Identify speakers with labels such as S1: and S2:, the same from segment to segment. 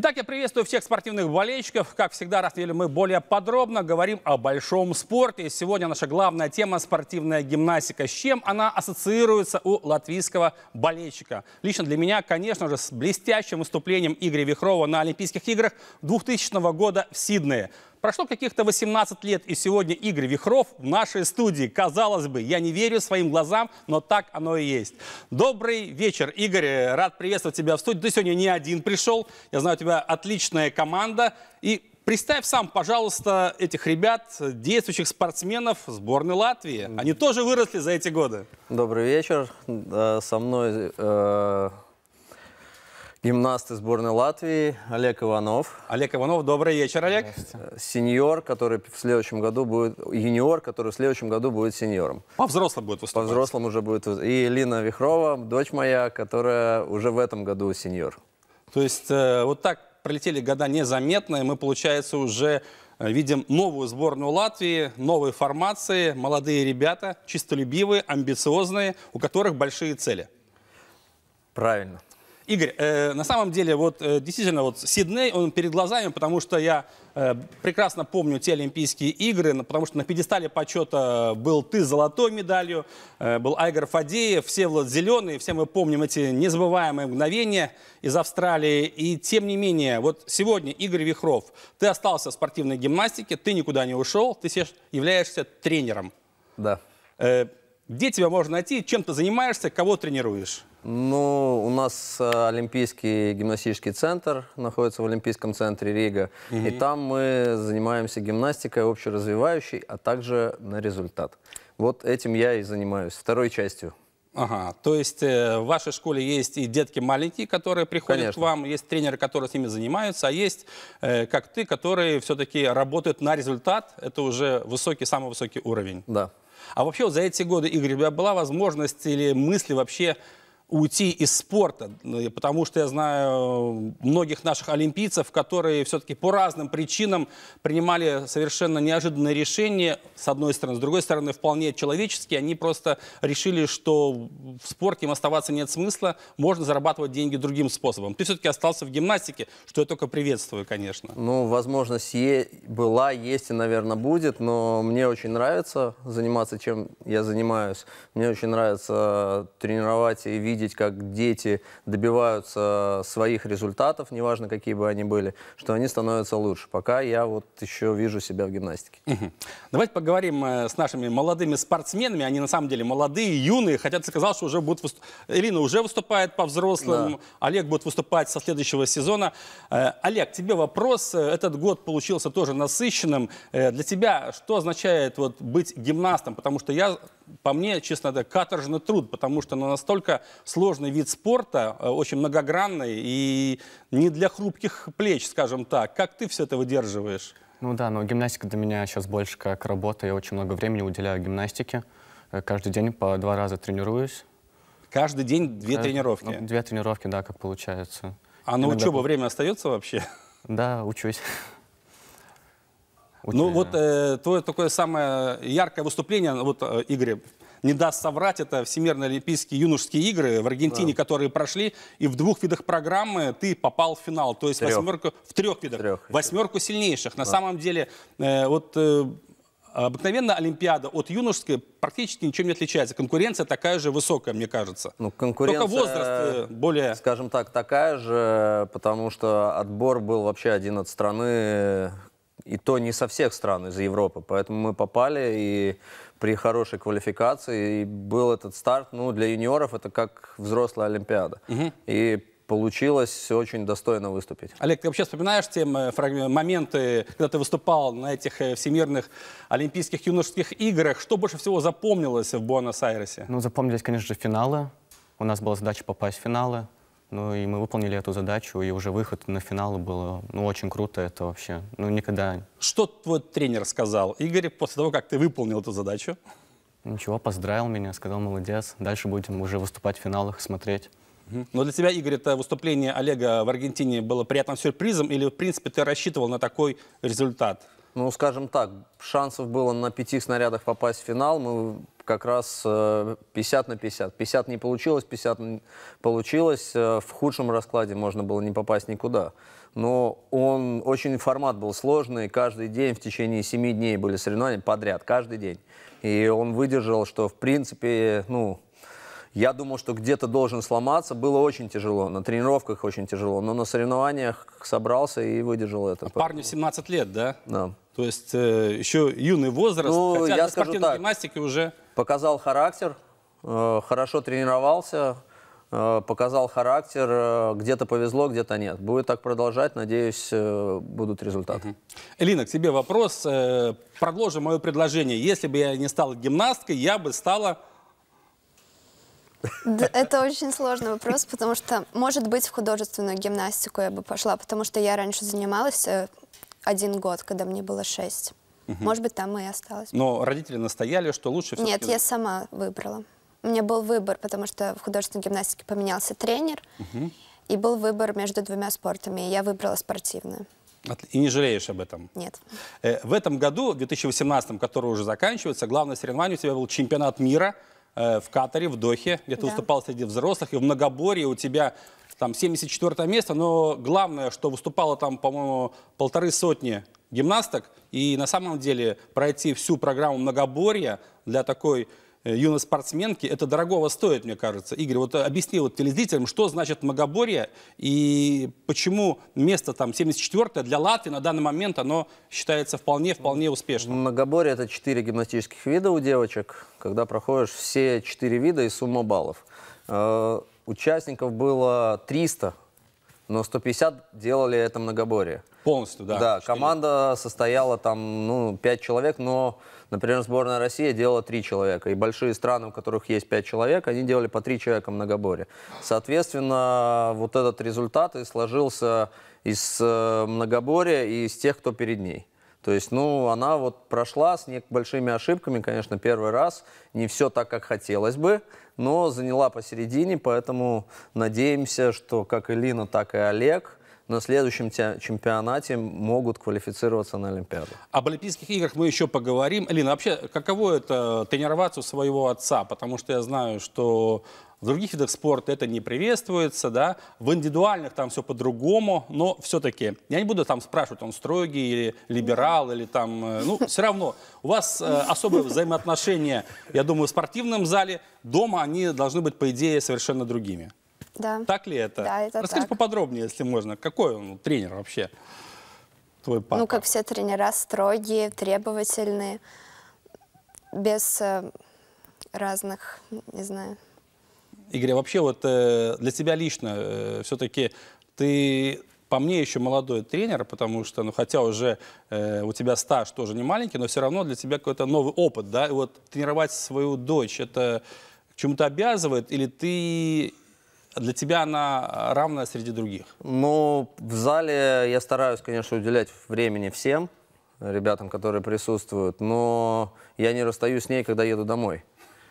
S1: Итак, я приветствую всех спортивных болельщиков. Как всегда, раз в неделю мы более подробно говорим о большом спорте. сегодня наша главная тема – спортивная гимнастика. С чем она ассоциируется у латвийского болельщика? Лично для меня, конечно же, с блестящим выступлением Игоря Вихрова на Олимпийских играх 2000 года в Сиднее – Прошло каких-то 18 лет, и сегодня Игорь Вихров в нашей студии. Казалось бы, я не верю своим глазам, но так оно и есть. Добрый вечер, Игорь. Рад приветствовать тебя в студии. Ты сегодня не один пришел. Я знаю, у тебя отличная команда. И представь сам, пожалуйста, этих ребят, действующих спортсменов сборной Латвии. Они тоже
S2: выросли за эти годы. Добрый вечер. Со мной э, Гимнасты сборной Латвии Олег Иванов. Олег Иванов, добрый вечер, Олег. Э, сеньор, который в следующем году будет, юниор, который в следующем году будет сеньором. По взрослым будет выступать. По взрослым уже будет. И Лина Вихрова, дочь моя, которая уже в этом году сеньор.
S1: То есть э, вот так пролетели года незаметно, и мы, получается, уже э, видим новую сборную Латвии, новые формации, молодые ребята, чистолюбивые, амбициозные, у которых большие цели. Правильно. Игорь, э, на самом деле, вот э, действительно, вот Сидней, он перед глазами, потому что я э, прекрасно помню те Олимпийские игры, потому что на пьедестале почета был ты с золотой медалью, э, был Айгар Фадеев, все Влад Зеленый, все мы помним эти незабываемые мгновения из Австралии. И тем не менее, вот сегодня, Игорь Вихров, ты остался в спортивной гимнастике, ты никуда не ушел, ты являешься тренером. Да. Э, где тебя можно найти? Чем ты занимаешься? Кого тренируешь? Ну, у нас э,
S2: Олимпийский гимнастический центр находится в Олимпийском центре Рига. Угу. И там мы занимаемся гимнастикой общеразвивающей, а также на результат. Вот этим
S1: я и занимаюсь, второй частью. Ага, то есть э, в вашей школе есть и детки маленькие, которые приходят Конечно. к вам, есть тренеры, которые с ними занимаются, а есть, э, как ты, которые все-таки работают на результат, это уже высокий, самый высокий уровень. Да. А вообще вот за эти годы, Игорь, у тебя была возможность или мысли вообще уйти из спорта, э, потому что я знаю э, многих наших олимпийцев, которые все-таки по разным причинам принимали совершенно неожиданное решение. с одной стороны, с другой стороны, вполне человеческие, они просто решили, что в спорте им оставаться нет смысла, можно зарабатывать деньги другим способом. Ты все-таки остался в гимнастике, что я только приветствую, конечно.
S2: Ну, возможность е- была, есть и, наверное, будет, но мне очень нравится заниматься, чем я занимаюсь. Мне очень нравится тренировать и видеть видеть, как дети добиваются своих результатов, неважно, какие бы они были, что они становятся лучше. Пока я вот еще вижу себя в гимнастике.
S1: Угу. Давайте поговорим э, с нашими молодыми спортсменами. Они на самом деле молодые, юные, хотя ты сказал, что уже будут... Выступ... Ирина уже выступает по взрослым, да. Олег будет выступать со следующего сезона. Э, Олег, тебе вопрос. Э, этот год получился тоже насыщенным. Для тебя что означает вот, быть гимнастом? Потому что я по мне, честно говоря, каторжный труд, потому что ну, настолько сложный вид спорта, э, очень многогранный и не для хрупких плеч, скажем так. Как ты все это выдерживаешь?
S3: Ну да, но гимнастика для меня сейчас больше как работа. Я очень много времени уделяю гимнастике. Э, каждый день по два раза тренируюсь. Каждый день две Кажд... тренировки? Ну, две тренировки, да, как получается. А на Иногда... учебу время
S1: остается вообще?
S3: Да, учусь.
S1: Ну, Очень... Ну вот э, твое такое самое яркое выступление, вот э, Игорь не даст соврать, это Всемирные Олимпийские юношеские игры в Аргентине, да. которые прошли, и в двух видах программы ты попал в финал, то есть трех. восьмерку в трех видах, трех. восьмерку сильнейших. Да. На самом деле э, вот э, Обыкновенно Олимпиада от юношеской практически ничем не отличается. Конкуренция такая же высокая, мне кажется. Ну, конкуренция, Только возраст э, более... Скажем
S2: так, такая же, потому что отбор был вообще один от страны, и то не со всех стран из Европы. Поэтому мы попали и при хорошей квалификации. И был этот старт. Ну, для юниоров это как взрослая Олимпиада. Угу. И получилось очень достойно выступить.
S1: Олег, ты вообще вспоминаешь те моменты, когда ты выступал на этих э, всемирных олимпийских юношеских играх? Что больше всего запомнилось в
S3: Буэнос-Айресе? Ну, запомнились, конечно же, финалы. У нас была задача попасть в финалы. Ну и мы выполнили эту задачу, и уже выход на финал было, ну, очень круто это вообще. Ну, никогда.
S1: Что твой тренер сказал, Игорь, после того, как ты выполнил эту задачу?
S3: Ничего, поздравил меня, сказал молодец. Дальше будем уже выступать в финалах, смотреть.
S1: Но для тебя, Игорь, это выступление Олега в Аргентине было приятным сюрпризом или, в принципе, ты рассчитывал на такой результат?
S2: Ну, скажем так, шансов было на пяти снарядах попасть в финал. Мы как раз 50 э, на 50. 50 не получилось, 50 получилось. Э, в худшем раскладе можно было не попасть никуда. Но он очень формат был сложный. Каждый день в течение 7 дней были соревнования подряд, каждый день. И он выдержал, что в принципе, ну, я думал, что где-то должен сломаться. Было очень тяжело. На тренировках очень тяжело. Но на соревнованиях собрался и выдержал это. А
S1: парню 17 лет, да? Да. То есть э, еще юный возраст, ну, хотя я для спортивной так, гимнастики уже...
S2: Показал характер, э, хорошо тренировался, э, показал характер, э, где-то повезло, где-то нет. Будет так продолжать, надеюсь, будут результаты.
S1: Элина, к тебе вопрос. Продолжим мое предложение. Если бы я не стала гимнасткой, я бы стала...
S4: Это очень сложный вопрос, потому что, может быть, в художественную гимнастику я бы пошла, потому что я раньше занималась один год, когда мне было шесть. Угу. Может быть, там и осталось.
S1: Но родители настояли, что лучше все Нет, я
S4: сама выбрала. У меня был выбор, потому что в художественной гимнастике поменялся тренер, угу. и был выбор между двумя спортами, и я выбрала спортивную.
S1: И не жалеешь об этом? Нет. Э, в этом году, в 2018, который уже заканчивается, главное соревнование у тебя был чемпионат мира э, в Катаре, в Дохе, где ты да. выступал среди взрослых, и в многоборье у тебя там 74 место, но главное, что выступало там, по-моему, полторы сотни гимнасток. И на самом деле пройти всю программу многоборья для такой э, юной спортсменки, это дорогого стоит, мне кажется. Игорь, вот э, объясни вот телезрителям, что значит многоборье и почему место там 74 для Латвии на данный момент, оно считается вполне-вполне успешным. Многоборье – это четыре гимнастических вида у девочек, когда проходишь
S2: все четыре вида и сумма баллов. Э, участников было 300 но 150 делали это многоборье. Полностью, да. Да, 4. команда состояла там, ну, 5 человек, но, например, сборная России делала 3 человека. И большие страны, у которых есть 5 человек, они делали по 3 человека многоборье. Соответственно, вот этот результат и сложился из э, многоборья и из тех, кто перед ней. То есть, ну, она вот прошла с большими ошибками, конечно, первый раз. Не все так, как хотелось бы, но заняла посередине, поэтому надеемся, что как и Лина, так и Олег – на следующем чемпионате могут квалифицироваться на Олимпиаду.
S1: Об Олимпийских играх мы еще поговорим. Лина, вообще, каково это тренироваться у своего отца? Потому что я знаю, что в других видах спорта это не приветствуется, да, в индивидуальных там все по-другому, но все-таки я не буду там спрашивать, он строгий или либерал, или там, э, ну, все равно. У вас э, особые взаимоотношения, я думаю, в спортивном зале, дома они должны быть, по идее, совершенно другими. Да. Так ли это? Да, это Расскажи так. поподробнее, если можно, какой он тренер вообще? Твой папа.
S4: Ну, как все тренера, строгие, требовательные, без э, разных, не знаю,
S1: Игорь, а вообще вот э, для тебя лично э, все-таки ты по мне еще молодой тренер, потому что, ну, хотя уже э, у тебя стаж тоже не маленький, но все равно для тебя какой-то новый опыт, да, и вот тренировать свою дочь, это к чему-то обязывает, или ты для тебя она равна среди других?
S2: Ну, в зале я стараюсь, конечно, уделять времени всем ребятам, которые присутствуют, но я не расстаюсь с ней, когда еду домой.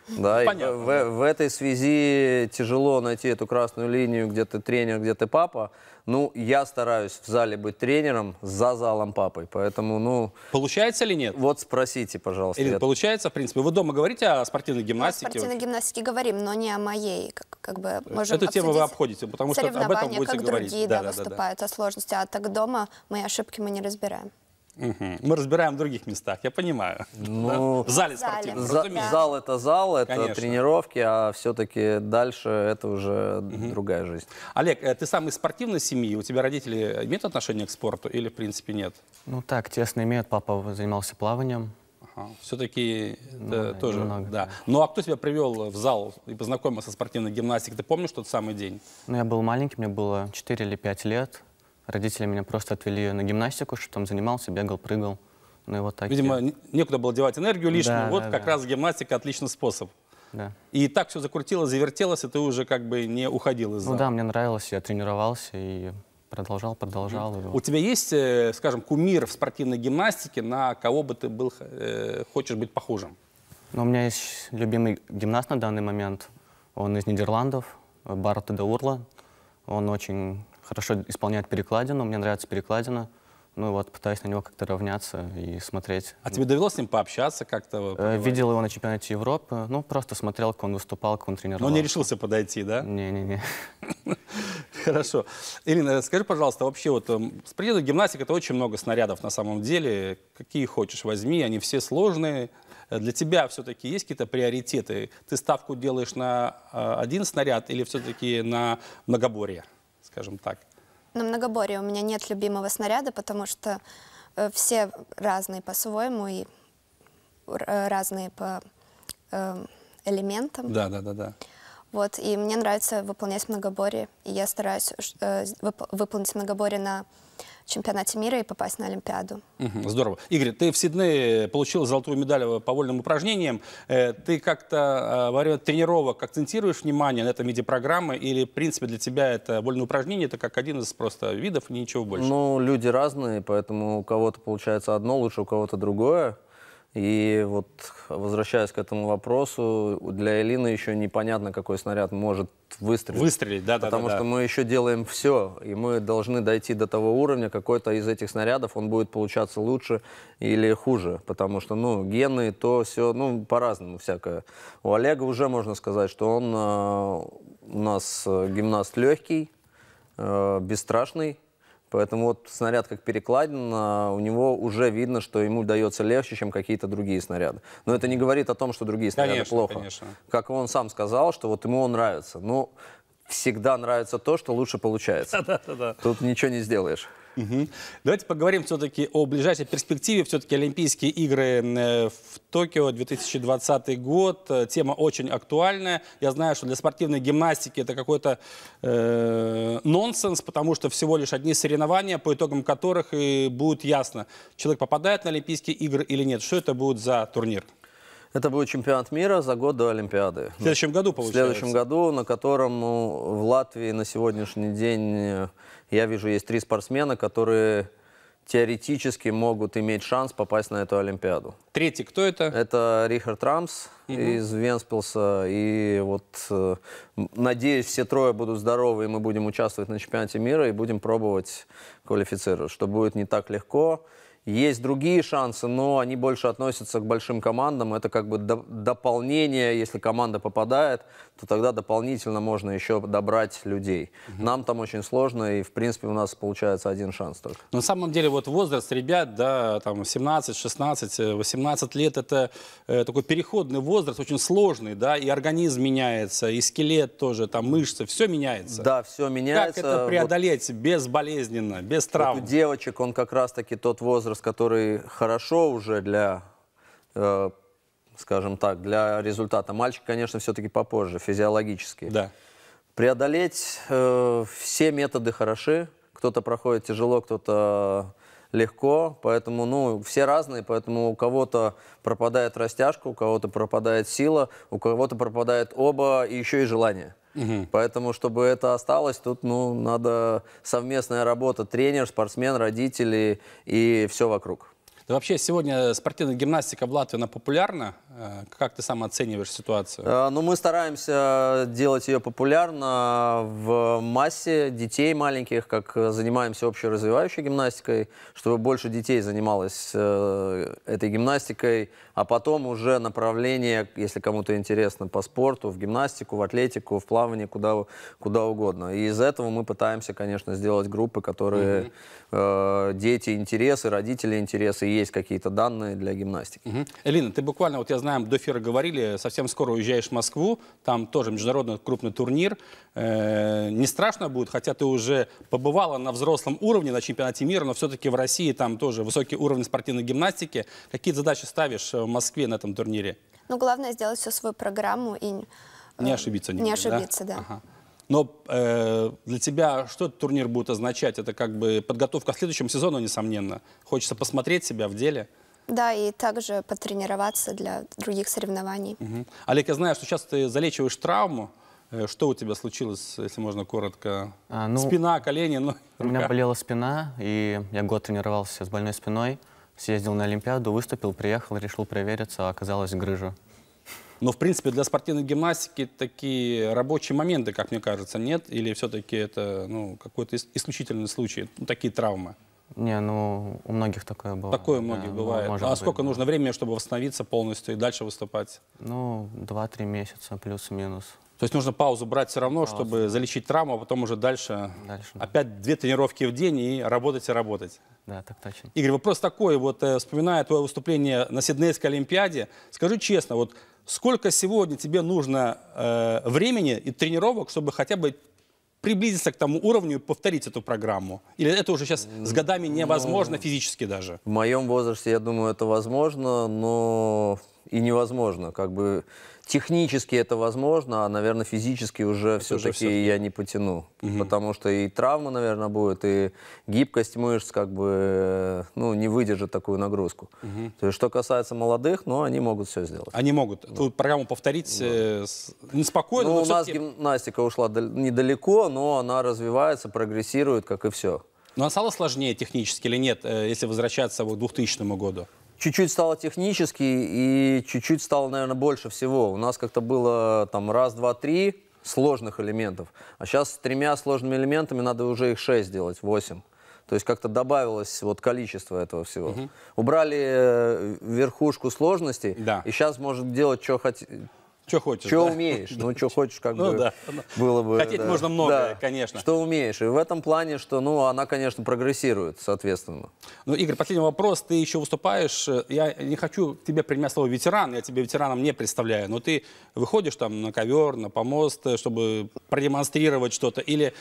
S3: Да, И в,
S2: в этой связи тяжело найти эту красную линию, где ты тренер, где ты папа. Ну, я стараюсь в зале быть тренером, за залом папой, поэтому,
S1: ну... Получается или нет? Вот спросите, пожалуйста. Или получается, в принципе. Вы дома говорите о спортивной гимнастике? О спортивной
S4: гимнастике говорим, но не о моей, как, как бы э, можем Эту тему вы
S1: обходите, потому что об этом будете как говорить. другие, да, да, да, выступают,
S4: да. о сложности, а так дома мои ошибки мы не разбираем.
S1: Угу. Мы разбираем в других местах, я понимаю. Ну, да? В зале, спортивном. За, да. Зал это зал, это Конечно. тренировки, а все-таки дальше это уже угу. другая жизнь. Олег, э, ты сам из спортивной семьи, у тебя родители имеют отношение к спорту или в принципе нет?
S3: Ну так, тесно имеют, папа занимался плаванием.
S1: Ага. Все-таки ну, да, тоже, немного, да. Ну а кто тебя привел в зал и познакомил со спортивной гимнастикой? Ты помнишь тот самый день?
S3: Ну я был маленький, мне было 4 или 5 лет. Родители меня просто отвели на гимнастику, что там занимался, бегал, прыгал. Ну, и вот так Видимо, и...
S1: некуда было девать энергию
S3: лишнюю. Да, вот да, как да.
S1: раз гимнастика отличный способ. Да. И так все закрутилось, завертелось, и ты уже как бы не уходил из ну зала. Ну да, мне
S3: нравилось, я тренировался и продолжал,
S1: продолжал. Mm. -hmm. У тебя есть, э, скажем, кумир в спортивной гимнастике, на кого бы ты был, э, хочешь быть похожим?
S3: Ну, у меня есть любимый гимнаст на данный момент. Он из Нидерландов, Барт де Урла. Он очень хорошо исполняет перекладину, мне нравится перекладина. Ну и вот, пытаюсь на него как-то равняться и смотреть. А тебе
S1: довелось с ним пообщаться как-то? Э, э видел
S3: его на чемпионате Европы. Ну, просто смотрел, как он выступал, как он тренировал. Но не решился подойти, да? Не-не-не.
S1: Хорошо. Ирина, скажи, пожалуйста, вообще вот эм, с предметом гимнастика это очень много снарядов на самом деле. Какие хочешь возьми, они все сложные. Э, для тебя все-таки есть какие-то приоритеты? Ты ставку делаешь на э, один снаряд или все-таки на многоборье? скажем так.
S4: На многоборье у меня нет любимого снаряда, потому что э, все разные по-своему и э, разные по эм, элементам. Да, да, да, да. Вот, и мне нравится выполнять многоборье, и я стараюсь э, вып выполнить многоборье на чемпионате мира и попасть на Олимпиаду.
S1: Угу, здорово. Игорь, ты в Сиднее получил золотую медаль по вольным упражнениям. Э, ты как-то э, во время тренировок акцентируешь внимание на этом виде программы или, в принципе, для тебя это вольное упражнение, это как один из просто видов, ничего больше?
S2: Ну, люди разные, поэтому у кого-то получается одно лучше, у кого-то другое. И вот возвращаясь к этому вопросу, для Элины еще непонятно, какой снаряд может выстрелить. Выстрелить, да, да. Потому да, да. что мы еще делаем все, и мы должны дойти до того уровня, какой-то из этих снарядов он будет получаться лучше или хуже, потому что, ну, гены, то все, ну, по-разному всякое. У Олега уже можно сказать, что он э, у нас э, гимнаст легкий, э, бесстрашный, Поэтому вот снаряд как перекладин, у него уже видно, что ему дается легче, чем какие-то другие снаряды. Но это не говорит о том, что другие снаряды конечно, плохо. Конечно. Как он сам сказал, что вот ему он нравится. Ну, всегда нравится то, что лучше получается.
S1: Да, да, да. Тут ничего не сделаешь. Угу. Давайте поговорим все-таки о ближайшей перспективе. Все-таки Олимпийские игры э, в Токио 2020 год. Э, тема очень актуальная. Я знаю, что для спортивной гимнастики это какой-то э, нонсенс, потому что всего лишь одни соревнования, по итогам которых и будет ясно, человек попадает на Олимпийские игры или нет. Что это будет за турнир? Это будет чемпионат мира за год до
S2: Олимпиады. В следующем году, получается? В следующем году, на котором ну, в Латвии на сегодняшний день, э, я вижу, есть три спортсмена, которые теоретически могут иметь шанс попасть на эту Олимпиаду. Третий кто это? Это Рихард Рамс угу. из Венспилса. И вот, э, надеюсь, все трое будут здоровы, и мы будем участвовать на чемпионате мира и будем пробовать квалифицировать, что будет не так легко. Есть другие шансы, но они больше относятся к большим командам. Это как бы до дополнение, если команда попадает, то тогда дополнительно можно еще добрать людей. Угу. Нам там очень сложно, и, в принципе, у нас получается один шанс только.
S1: На самом деле, вот возраст ребят, да, там 17, 16, 18 лет, это э, такой переходный возраст, очень сложный, да, и организм меняется, и скелет тоже, там мышцы, все меняется. Да, все меняется. Как это
S2: преодолеть вот, безболезненно, без травм? Вот у девочек он как раз-таки тот возраст, который хорошо уже для э, скажем так, для результата. Мальчик, конечно, все-таки попозже, физиологически. Да. Преодолеть э, все методы хороши. Кто-то проходит тяжело, кто-то легко, поэтому, ну, все разные, поэтому у кого-то пропадает растяжка, у кого-то пропадает сила, у кого-то пропадает оба и еще и желание. Угу. Поэтому, чтобы это осталось, тут, ну, надо совместная работа тренер, спортсмен, родители и все вокруг.
S1: Да вообще сегодня спортивная гимнастика в Латвии, она популярна. Э, как ты сам оцениваешь ситуацию?
S2: Э, ну, мы стараемся делать ее популярно в массе детей маленьких, как занимаемся общеразвивающей гимнастикой, чтобы больше детей занималось э, этой гимнастикой, а потом уже направление, если кому-то интересно, по спорту, в гимнастику, в атлетику, в плавание, куда, куда угодно. И из этого мы пытаемся, конечно, сделать группы, которые угу. э, дети интересы, родители интересы, есть какие-то данные для гимнастики.
S1: Угу. Элина, ты буквально, вот я знаю, знаем, до эфира говорили, совсем скоро уезжаешь в Москву, там тоже международный крупный турнир. Э, не страшно будет, хотя ты уже побывала на взрослом уровне, на чемпионате мира, но все-таки в России там тоже высокий уровень спортивной гимнастики. Какие задачи ставишь э, в Москве на этом турнире?
S4: Ну, главное сделать всю свою программу и...
S1: Э, не ошибиться. Не, не ошибиться, да. да. Ага. Но э, для тебя что этот турнир будет означать? Это как бы подготовка к следующему сезону, несомненно. Хочется посмотреть себя в деле.
S4: Да, и также потренироваться для других соревнований.
S1: Угу. Олег, я знаю, что сейчас ты залечиваешь травму. Э, что у тебя случилось, если можно коротко?
S3: А, ну, спина, колени, ну, У меня болела спина, и я год тренировался с больной спиной. Съездил на Олимпиаду, выступил, приехал, решил провериться, а оказалось грыжа. Но, в принципе, для спортивной
S1: гимнастики такие рабочие моменты, как мне кажется, нет? Или все-таки это ну, какой-то исключительный случай, ну, такие травмы?
S3: Не, ну у многих такое бывает. Такое у многих да, ну, бывает. Ну, а быть, сколько
S1: да. нужно времени, чтобы восстановиться полностью и дальше выступать?
S3: Ну, 2-3 месяца, плюс-минус. То есть нужно
S1: паузу брать все равно, паузу. чтобы залечить травму, а потом уже дальше, дальше опять две тренировки в день и работать и работать.
S3: Да, так точно.
S1: Игорь, вопрос такой, вот э, вспоминая твое выступление на Сиднейской Олимпиаде, скажи честно, вот сколько сегодня тебе нужно э, времени и тренировок, чтобы хотя бы приблизиться к тому уровню и повторить эту программу? Или это уже сейчас с годами невозможно ну, физически даже? В моем возрасте,
S2: я думаю, это возможно, но и невозможно. Как бы технически это возможно, а, наверное, физически уже все-таки все. я не потяну. Угу. Потому что и травма, наверное, будет, и гибкость мышц как бы ну, не выдержит такую нагрузку. Угу.
S1: То есть, что касается молодых, ну, они могут все сделать. Они могут. Да. Тут программу повторить да. э, ну, спокойно, ну, но У нас
S2: гимнастика ушла недалеко, но она развивается, прогрессирует, как и все.
S1: Но ну, а стало сложнее технически или нет, э, если возвращаться к 2000 году?
S2: чуть-чуть стало технически и чуть-чуть стало, наверное, больше всего. У нас как-то было там раз, два, три сложных элементов, а сейчас с тремя сложными элементами надо уже их шесть делать, восемь. То есть как-то добавилось вот количество этого всего. Угу. Убрали э, верхушку сложности да. и сейчас может делать, что хотите что хочешь. Что да? умеешь. Ну, что хочешь, как ну, бы да. было бы. Хотеть да. можно многое, да. конечно. Что умеешь. И в этом
S1: плане, что, ну, она, конечно, прогрессирует, соответственно. Ну, Игорь, последний вопрос. Ты еще выступаешь. Э, я не хочу тебе принять слово ветеран. Я тебе ветераном не представляю. Но ты выходишь там на ковер, на помост, э, чтобы продемонстрировать что-то. Или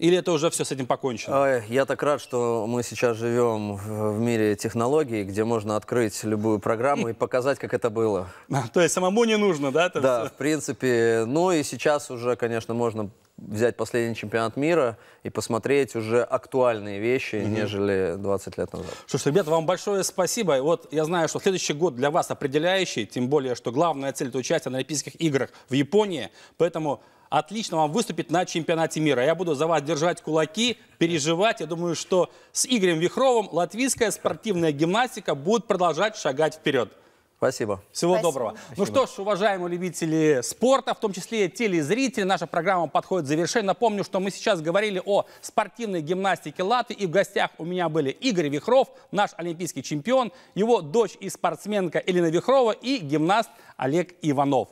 S1: или это уже все с этим покончено? Ой, я так рад, что мы сейчас живем в, в мире технологий, где
S2: можно открыть любую программу и показать, как это было.
S1: То есть самому не нужно, да?
S2: Да, в принципе. Ну и сейчас уже, конечно, можно взять последний чемпионат мира и посмотреть уже актуальные вещи, mm-hmm. нежели 20 лет назад.
S1: Слушай, ребята, вам большое спасибо. Вот я знаю, что следующий год для вас определяющий, тем более, что главная цель – это участие на Олимпийских играх в Японии. Поэтому отлично вам выступить на чемпионате мира. Я буду за вас держать кулаки, переживать. Я думаю, что с Игорем Вихровым латвийская спортивная гимнастика будет продолжать шагать вперед. Спасибо. Всего Спасибо. доброго. Ну Спасибо. Ну что ж, уважаемые любители спорта, в том числе телезрители, наша программа подходит к завершению. Напомню, что мы сейчас говорили о спортивной гимнастике Латы, и в гостях у меня были Игорь Вихров, наш олимпийский чемпион, его дочь и спортсменка Елена Вихрова и гимнаст Олег Иванов.